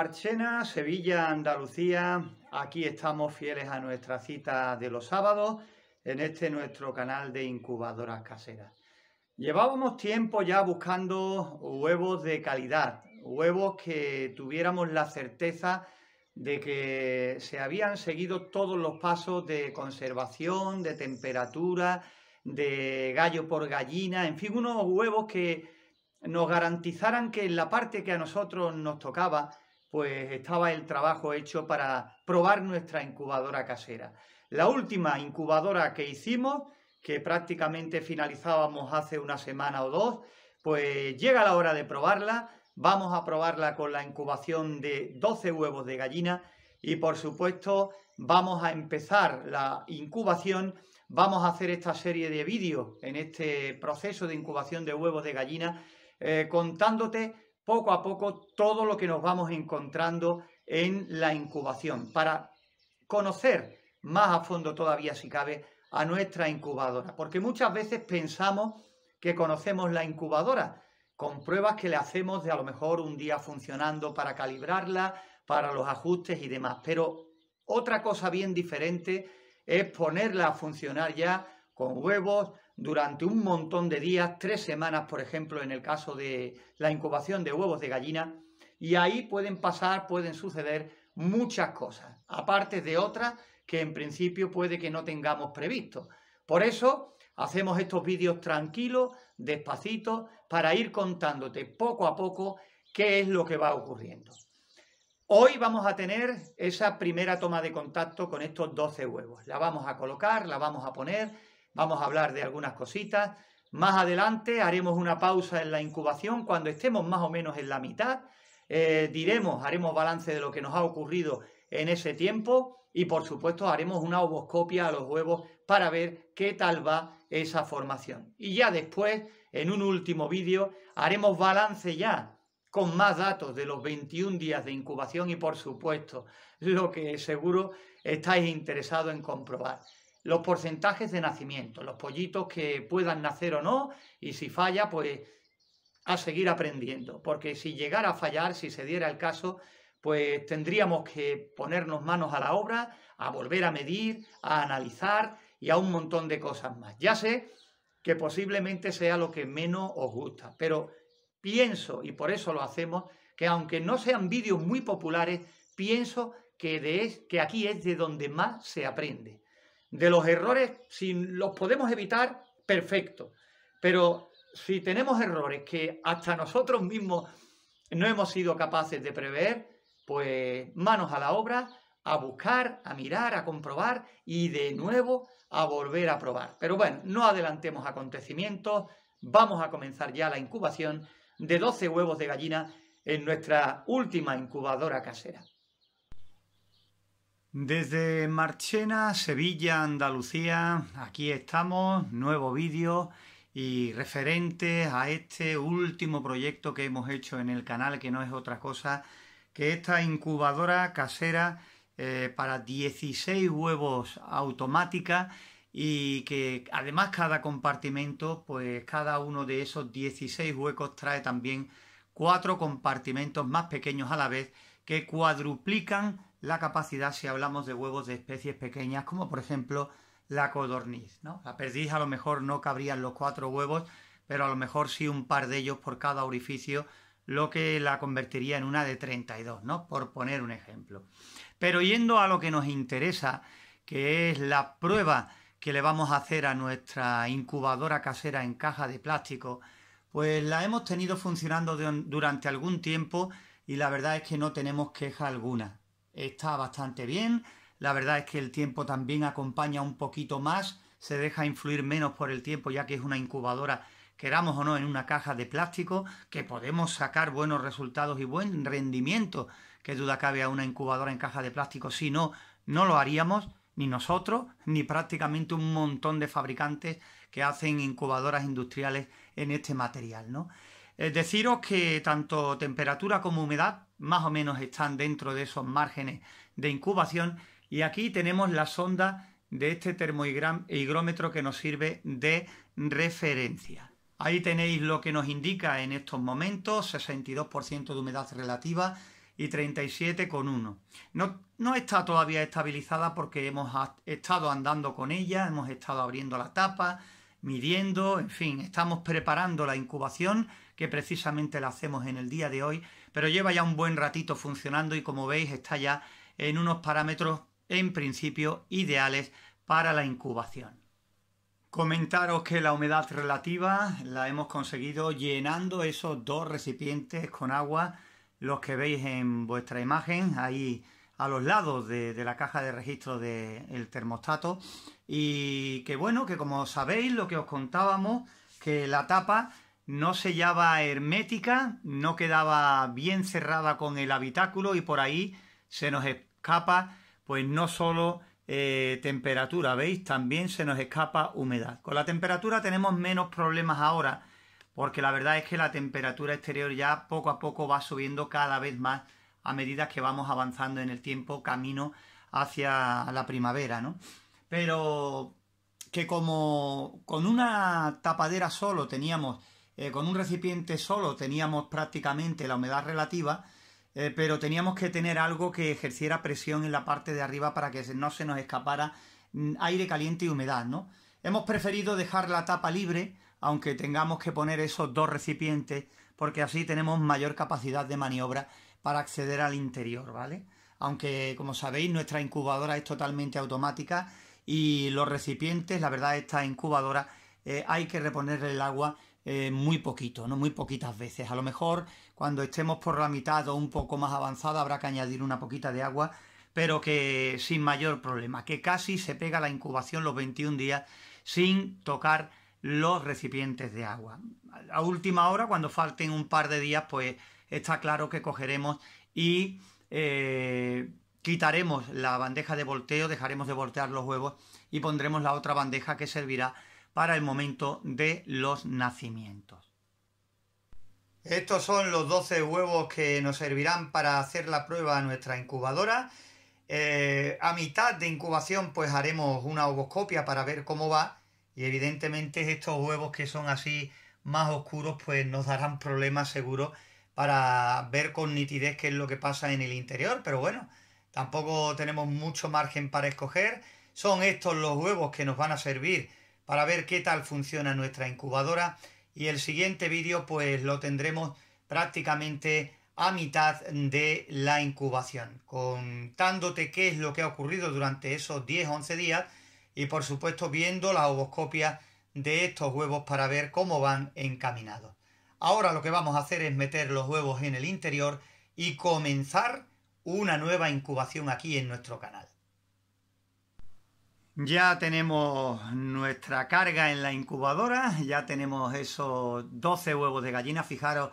Marchena, Sevilla, Andalucía. Aquí estamos fieles a nuestra cita de los sábados en este nuestro canal de incubadoras caseras. Llevábamos tiempo ya buscando huevos de calidad, huevos que tuviéramos la certeza de que se habían seguido todos los pasos de conservación, de temperatura, de gallo por gallina, en fin, unos huevos que nos garantizaran que en la parte que a nosotros nos tocaba pues estaba el trabajo hecho para probar nuestra incubadora casera. La última incubadora que hicimos, que prácticamente finalizábamos hace una semana o dos, pues llega la hora de probarla. Vamos a probarla con la incubación de 12 huevos de gallina y por supuesto vamos a empezar la incubación. Vamos a hacer esta serie de vídeos en este proceso de incubación de huevos de gallina eh, contándote poco a poco todo lo que nos vamos encontrando en la incubación para conocer más a fondo todavía, si cabe, a nuestra incubadora. Porque muchas veces pensamos que conocemos la incubadora con pruebas que le hacemos de a lo mejor un día funcionando para calibrarla, para los ajustes y demás. Pero otra cosa bien diferente es ponerla a funcionar ya con huevos, durante un montón de días, tres semanas, por ejemplo, en el caso de la incubación de huevos de gallina, y ahí pueden pasar, pueden suceder muchas cosas, aparte de otras que en principio puede que no tengamos previsto. Por eso hacemos estos vídeos tranquilos, despacito, para ir contándote poco a poco qué es lo que va ocurriendo. Hoy vamos a tener esa primera toma de contacto con estos 12 huevos. La vamos a colocar, la vamos a poner, vamos a hablar de algunas cositas. Más adelante haremos una pausa en la incubación cuando estemos más o menos en la mitad. Eh, diremos, haremos balance de lo que nos ha ocurrido en ese tiempo y por supuesto haremos una ovoscopia a los huevos para ver qué tal va esa formación. Y ya después, en un último vídeo, haremos balance ya con más datos de los 21 días de incubación y por supuesto lo que seguro estáis interesados en comprobar los porcentajes de nacimiento, los pollitos que puedan nacer o no, y si falla, pues a seguir aprendiendo, porque si llegara a fallar, si se diera el caso, pues tendríamos que ponernos manos a la obra, a volver a medir, a analizar y a un montón de cosas más. Ya sé que posiblemente sea lo que menos os gusta, pero pienso, y por eso lo hacemos, que aunque no sean vídeos muy populares, pienso que, de es, que aquí es de donde más se aprende de los errores, si los podemos evitar, perfecto. Pero si tenemos errores que hasta nosotros mismos no hemos sido capaces de prever, pues manos a la obra, a buscar, a mirar, a comprobar y de nuevo a volver a probar. Pero bueno, no adelantemos acontecimientos, vamos a comenzar ya la incubación de 12 huevos de gallina en nuestra última incubadora casera. Desde Marchena, Sevilla, Andalucía, aquí estamos, nuevo vídeo y referente a este último proyecto que hemos hecho en el canal, que no es otra cosa que esta incubadora casera eh, para 16 huevos automática y que además cada compartimento, pues cada uno de esos 16 huecos trae también cuatro compartimentos más pequeños a la vez que cuadruplican la capacidad si hablamos de huevos de especies pequeñas, como por ejemplo la codorniz. ¿no? La perdiz a lo mejor no cabrían los cuatro huevos, pero a lo mejor sí un par de ellos por cada orificio, lo que la convertiría en una de 32, ¿no? por poner un ejemplo. Pero yendo a lo que nos interesa, que es la prueba que le vamos a hacer a nuestra incubadora casera en caja de plástico, pues la hemos tenido funcionando durante algún tiempo y la verdad es que no tenemos queja alguna está bastante bien. La verdad es que el tiempo también acompaña un poquito más, se deja influir menos por el tiempo ya que es una incubadora, queramos o no, en una caja de plástico, que podemos sacar buenos resultados y buen rendimiento, que duda cabe a una incubadora en caja de plástico, si no, no lo haríamos ni nosotros, ni prácticamente un montón de fabricantes que hacen incubadoras industriales en este material, ¿no? deciros que tanto temperatura como humedad más o menos están dentro de esos márgenes de incubación y aquí tenemos la sonda de este higrómetro que nos sirve de referencia. Ahí tenéis lo que nos indica en estos momentos, 62% de humedad relativa y 37,1. No, no está todavía estabilizada porque hemos estado andando con ella, hemos estado abriendo la tapa, midiendo, en fin, estamos preparando la incubación que precisamente la hacemos en el día de hoy, pero lleva ya un buen ratito funcionando y como veis está ya en unos parámetros en principio ideales para la incubación. Comentaros que la humedad relativa la hemos conseguido llenando esos dos recipientes con agua, los que veis en vuestra imagen, ahí a los lados de, la caja de registro del termostato y que bueno, que como sabéis lo que os contábamos, que la tapa no sellaba hermética, no quedaba bien cerrada con el habitáculo y por ahí se nos escapa pues no solo eh, temperatura, ¿veis? También se nos escapa humedad. Con la temperatura tenemos menos problemas ahora, porque la verdad es que la temperatura exterior ya poco a poco va subiendo cada vez más a medida que vamos avanzando en el tiempo camino hacia la primavera, ¿no? pero que como con una tapadera solo teníamos, eh, con un recipiente solo teníamos prácticamente la humedad relativa, eh, pero teníamos que tener algo que ejerciera presión en la parte de arriba para que no se nos escapara mm, aire caliente y humedad, ¿no? Hemos preferido dejar la tapa libre, aunque tengamos que poner esos dos recipientes, porque así tenemos mayor capacidad de maniobra para acceder al interior, ¿vale? Aunque, como sabéis, nuestra incubadora es totalmente automática y los recipientes, la verdad, esta incubadora eh, hay que reponer el agua eh, muy poquito, ¿no? Muy poquitas veces. A lo mejor cuando estemos por la mitad o un poco más avanzada habrá que añadir una poquita de agua, pero que sin mayor problema, que casi se pega la incubación los 21 días sin tocar los recipientes de agua. A última hora, cuando falten un par de días, pues está claro que cogeremos y eh, quitaremos la bandeja de volteo, dejaremos de voltear los huevos y pondremos la otra bandeja que servirá para el momento de los nacimientos. Estos son los 12 huevos que nos servirán para hacer la prueba a nuestra incubadora. Eh, a mitad de incubación pues haremos una ovoscopia para ver cómo va y evidentemente estos huevos que son así más oscuros pues nos darán problemas seguros para ver con nitidez qué es lo que pasa en el interior, pero bueno, Tampoco tenemos mucho margen para escoger. Son estos los huevos que nos van a servir para ver qué tal funciona nuestra incubadora y el siguiente vídeo pues lo tendremos prácticamente a mitad de la incubación, contándote qué es lo que ha ocurrido durante esos 10-11 días y por supuesto viendo la ovoscopia de estos huevos para ver cómo van encaminados. Ahora lo que vamos a hacer es meter los huevos en el interior y comenzar una nueva incubación aquí en nuestro canal. Ya tenemos nuestra carga en la incubadora, ya tenemos esos 12 huevos de gallina, fijaros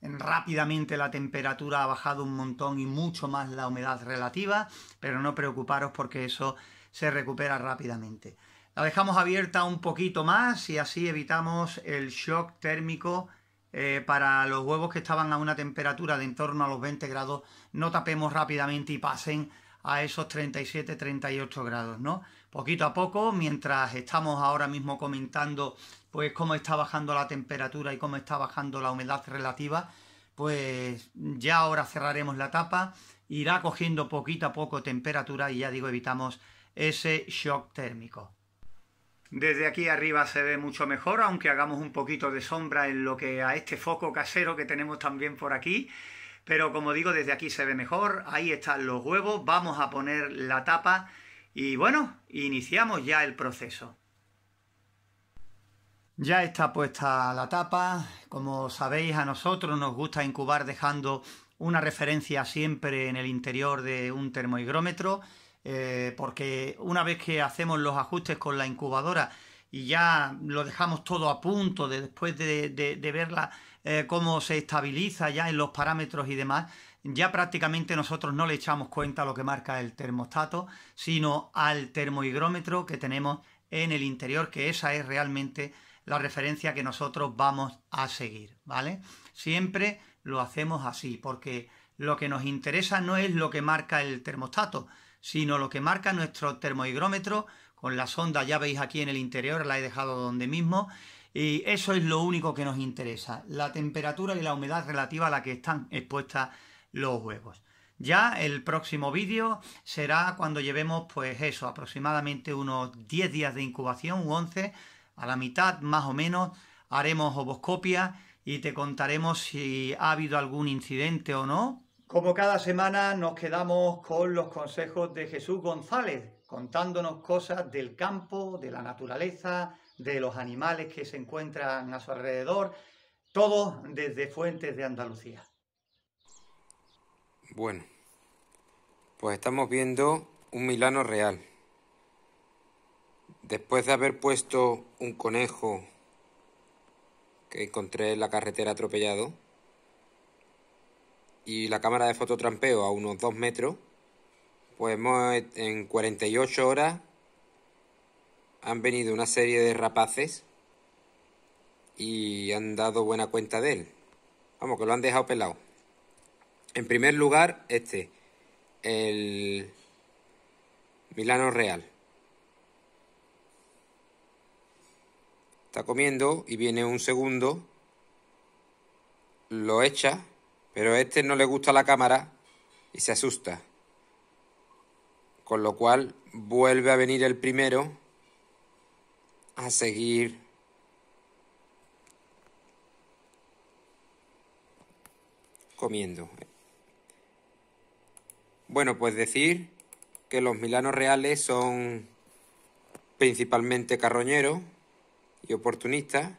rápidamente la temperatura ha bajado un montón y mucho más la humedad relativa, pero no preocuparos porque eso se recupera rápidamente. La dejamos abierta un poquito más y así evitamos el shock térmico eh, para los huevos que estaban a una temperatura de en torno a los 20 grados, no tapemos rápidamente y pasen a esos 37-38 grados, ¿no? Poquito a poco, mientras estamos ahora mismo comentando pues cómo está bajando la temperatura y cómo está bajando la humedad relativa, pues ya ahora cerraremos la tapa, irá cogiendo poquito a poco temperatura y ya digo, evitamos ese shock térmico. Desde aquí arriba se ve mucho mejor, aunque hagamos un poquito de sombra en lo que a este foco casero que tenemos también por aquí. Pero como digo, desde aquí se ve mejor, ahí están los huevos, vamos a poner la tapa y bueno, iniciamos ya el proceso. Ya está puesta la tapa, como sabéis a nosotros nos gusta incubar dejando una referencia siempre en el interior de un termohigrómetro eh, porque una vez que hacemos los ajustes con la incubadora y ya lo dejamos todo a punto después de, verla eh, cómo se estabiliza ya en los parámetros y demás, ya prácticamente nosotros no le echamos cuenta a lo que marca el termostato, sino al termohigrómetro que tenemos en el interior, que esa es realmente la referencia que nosotros vamos a seguir, Siempre lo hacemos así, porque lo que nos interesa no es lo que marca el termostato, sino lo que marca nuestro termohigrómetro con la sonda, ya veis aquí en el interior, la he dejado donde mismo, y eso es lo único que nos interesa, la temperatura y la humedad relativa a la que están expuestas los huevos. Ya el próximo vídeo será cuando llevemos pues eso, aproximadamente unos 10 días de incubación 11, a la mitad más o menos, haremos ovoscopia y te contaremos si ha habido algún incidente o no, como cada semana nos quedamos con los consejos de Jesús González, contándonos cosas del campo, de la naturaleza, de los animales que se encuentran a su alrededor, todo desde Fuentes de Andalucía. Bueno, pues estamos viendo un Milano real. Después de haber puesto un conejo que encontré en la carretera atropellado, y la cámara de fototrampeo a unos 2 metros, pues en 48 horas han venido una serie de rapaces y han dado buena cuenta de él. Vamos, que lo han dejado pelado. En primer lugar, este, el Milano Real. Está comiendo y viene un segundo, lo echa pero este no le gusta la cámara y se asusta. Con lo cual vuelve a venir el primero a seguir comiendo. Bueno, pues decir que los milanos reales son principalmente carroñeros y oportunistas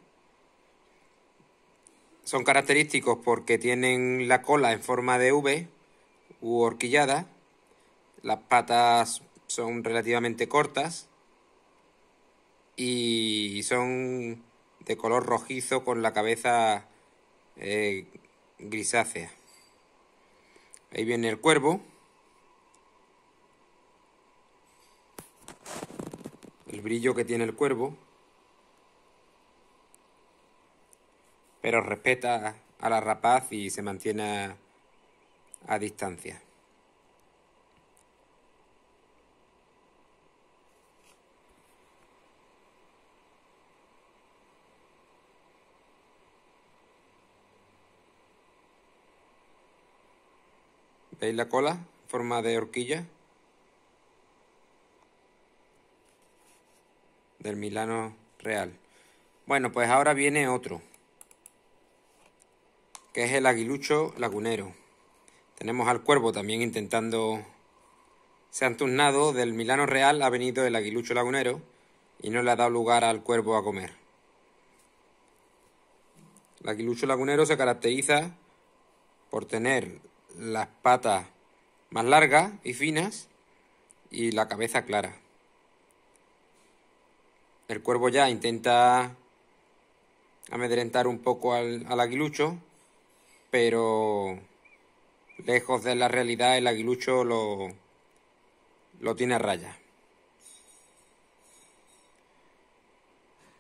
son característicos porque tienen la cola en forma de V u horquillada, las patas son relativamente cortas y son de color rojizo con la cabeza eh, grisácea. Ahí viene el cuervo. El brillo que tiene el cuervo. pero respeta a la rapaz y se mantiene a, distancia. ¿Veis la cola? forma de horquilla. Del Milano Real. Bueno, pues ahora viene otro que es el aguilucho lagunero. Tenemos al cuervo también intentando... Se han turnado del Milano Real, ha venido el aguilucho lagunero y no le ha dado lugar al cuervo a comer. El aguilucho lagunero se caracteriza por tener las patas más largas y finas y la cabeza clara. El cuervo ya intenta amedrentar un poco al, al aguilucho, pero lejos de la realidad el aguilucho lo, lo tiene a raya.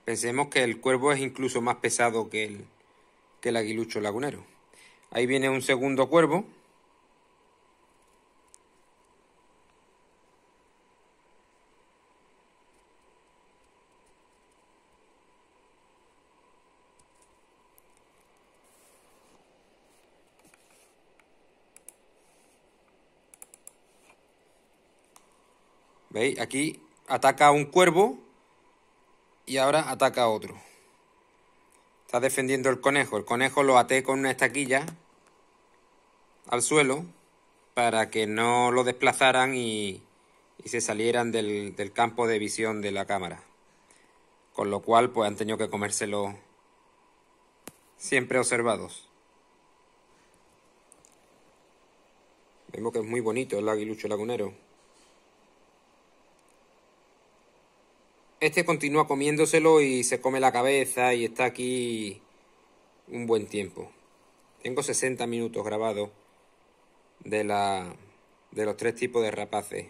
Pensemos que el cuervo es incluso más pesado que el, que el aguilucho lagunero. Ahí viene un segundo cuervo. ¿Veis? Aquí ataca a un cuervo y ahora ataca a otro. Está defendiendo el conejo. El conejo lo até con una estaquilla al suelo para que no lo desplazaran y, se salieran del, campo de visión de la cámara. Con lo cual, pues han tenido que comérselo siempre observados. Vemos que es muy bonito el aguilucho lagunero. Este continúa comiéndoselo y se come la cabeza y está aquí un buen tiempo. Tengo 60 minutos grabados de, los tres tipos de rapaces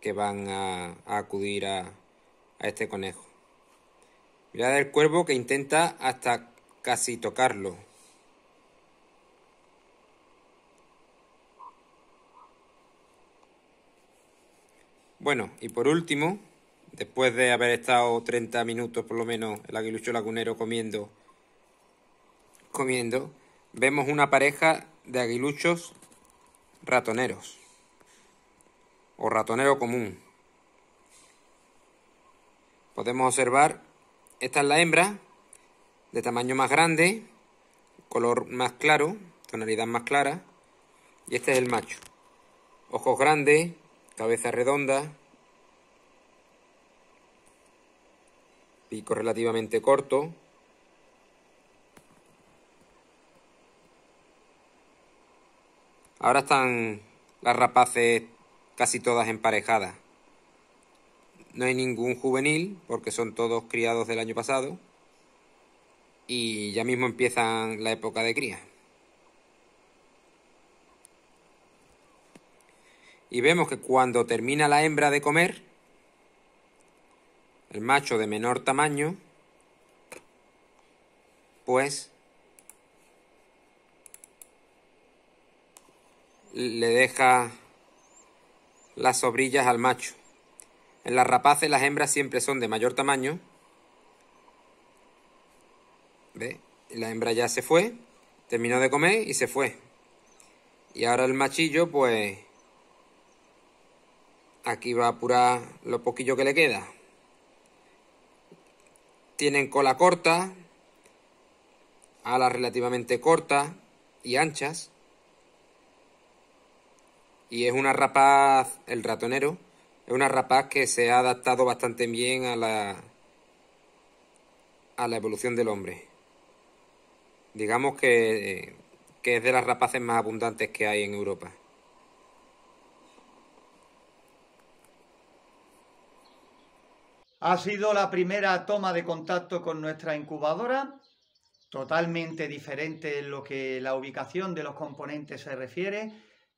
que van a, acudir a, a este conejo. Mirad el cuervo que intenta hasta casi tocarlo. Bueno, y por último, después de haber estado 30 minutos por lo menos el aguilucho lagunero comiendo, comiendo, vemos una pareja de aguiluchos ratoneros o ratonero común. Podemos observar, esta es la hembra, de tamaño más grande, color más claro, tonalidad más clara, y este es el macho. Ojos grandes, cabeza redonda, pico relativamente corto. Ahora están las rapaces casi todas emparejadas. No hay ningún juvenil porque son todos criados del año pasado y ya mismo empiezan la época de cría. Y vemos que cuando termina la hembra de comer, el macho de menor tamaño, pues le deja las sobrillas al macho. En las rapaces las hembras siempre son de mayor tamaño. ¿Ve? La hembra ya se fue, terminó de comer y se fue. Y ahora el machillo, pues, aquí va a apurar lo poquillo que le queda. Tienen cola corta, alas relativamente cortas y anchas. Y es una rapaz, el ratonero, es una rapaz que se ha adaptado bastante bien a la, a la evolución del hombre. Digamos que, que es de las rapaces más abundantes que hay en Europa. Ha sido la primera toma de contacto con nuestra incubadora, totalmente diferente en lo que la ubicación de los componentes se refiere.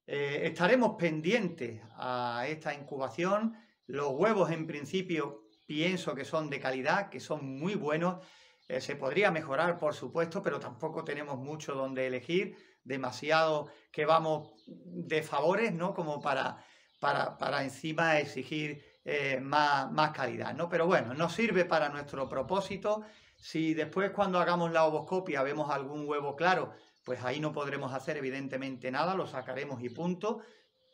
Eh, estaremos pendientes a esta incubación. Los huevos en principio pienso que son de calidad, que son muy buenos. Eh, se podría mejorar, por supuesto, pero tampoco tenemos mucho donde elegir. Demasiado que vamos de favores, ¿no? Como para, para, para encima exigir eh, más, más, calidad, ¿no? Pero bueno, nos sirve para nuestro propósito. Si después cuando hagamos la ovoscopia vemos algún huevo claro, pues ahí no podremos hacer evidentemente nada, lo sacaremos y punto.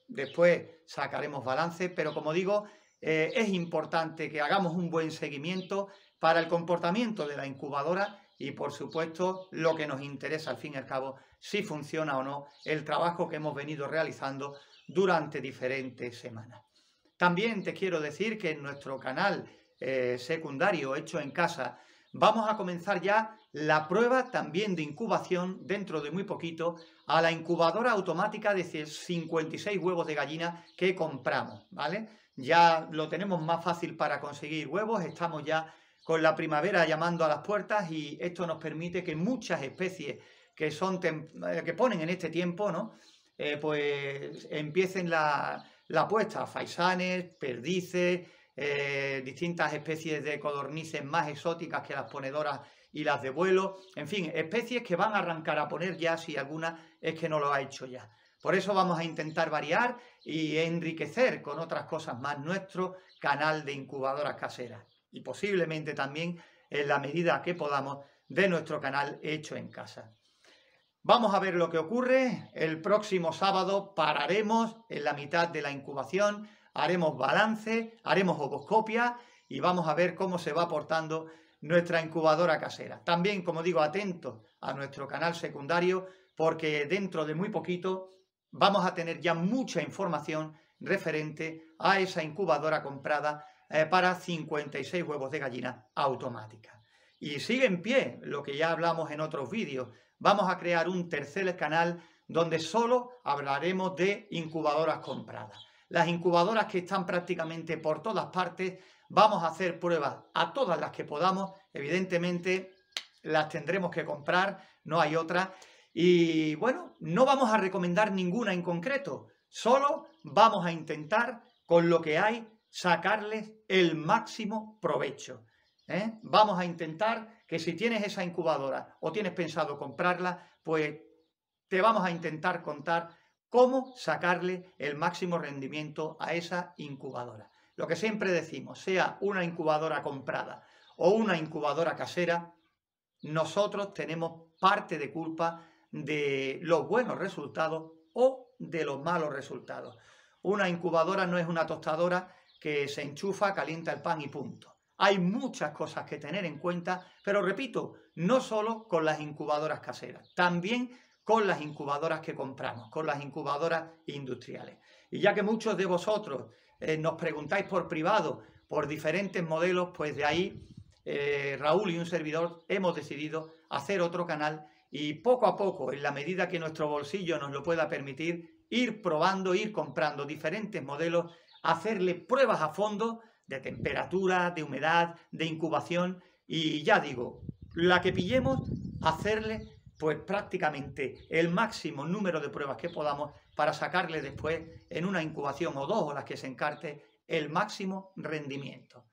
Después sacaremos balance, pero como digo, eh, es importante que hagamos un buen seguimiento para el comportamiento de la incubadora y por supuesto lo que nos interesa al fin y al cabo, si funciona o no el trabajo que hemos venido realizando durante diferentes semanas. También te quiero decir que en nuestro canal eh, secundario hecho en casa vamos a comenzar ya la prueba también de incubación dentro de muy poquito a la incubadora automática de 56 huevos de gallina que compramos, ¿vale? Ya lo tenemos más fácil para conseguir huevos, estamos ya con la primavera llamando a las puertas y esto nos permite que muchas especies que, son eh, que ponen en este tiempo, ¿no? Eh, pues empiecen la, la apuesta faisanes, perdices, eh, distintas especies de codornices más exóticas que las ponedoras y las de vuelo, en fin, especies que van a arrancar a poner ya si alguna es que no lo ha hecho ya. Por eso vamos a intentar variar y enriquecer con otras cosas más nuestro canal de incubadoras caseras y posiblemente también en la medida que podamos de nuestro canal hecho en casa. Vamos a ver lo que ocurre. El próximo sábado pararemos en la mitad de la incubación, haremos balance, haremos ovoscopia y vamos a ver cómo se va portando nuestra incubadora casera. También, como digo, atento a nuestro canal secundario porque dentro de muy poquito vamos a tener ya mucha información referente a esa incubadora comprada eh, para 56 huevos de gallina automática. Y sigue en pie lo que ya hablamos en otros vídeos, vamos a crear un tercer canal donde solo hablaremos de incubadoras compradas. Las incubadoras que están prácticamente por todas partes, vamos a hacer pruebas a todas las que podamos. Evidentemente las tendremos que comprar, no hay otra. Y bueno, no vamos a recomendar ninguna en concreto, solo vamos a intentar con lo que hay sacarles el máximo provecho. ¿eh? Vamos a intentar que si tienes esa incubadora o tienes pensado comprarla, pues te vamos a intentar contar cómo sacarle el máximo rendimiento a esa incubadora. Lo que siempre decimos, sea una incubadora comprada o una incubadora casera, nosotros tenemos parte de culpa de los buenos resultados o de los malos resultados. Una incubadora no es una tostadora que se enchufa, calienta el pan y punto. Hay muchas cosas que tener en cuenta, pero repito, no solo con las incubadoras caseras, también con las incubadoras que compramos, con las incubadoras industriales. Y ya que muchos de vosotros eh, nos preguntáis por privado, por diferentes modelos, pues de ahí eh, Raúl y un servidor hemos decidido hacer otro canal y poco a poco, en la medida que nuestro bolsillo nos lo pueda permitir, ir probando, ir comprando diferentes modelos, hacerle pruebas a fondo de temperatura, de humedad, de incubación y ya digo, la que pillemos, hacerle pues prácticamente el máximo número de pruebas que podamos para sacarle después en una incubación o dos o las que se encarte el máximo rendimiento.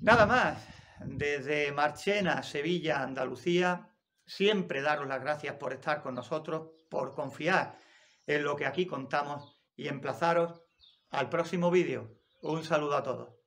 Nada más, desde Marchena, Sevilla, Andalucía, siempre daros las gracias por estar con nosotros, por confiar en lo que aquí contamos y emplazaros al próximo vídeo. Un saludo a todos.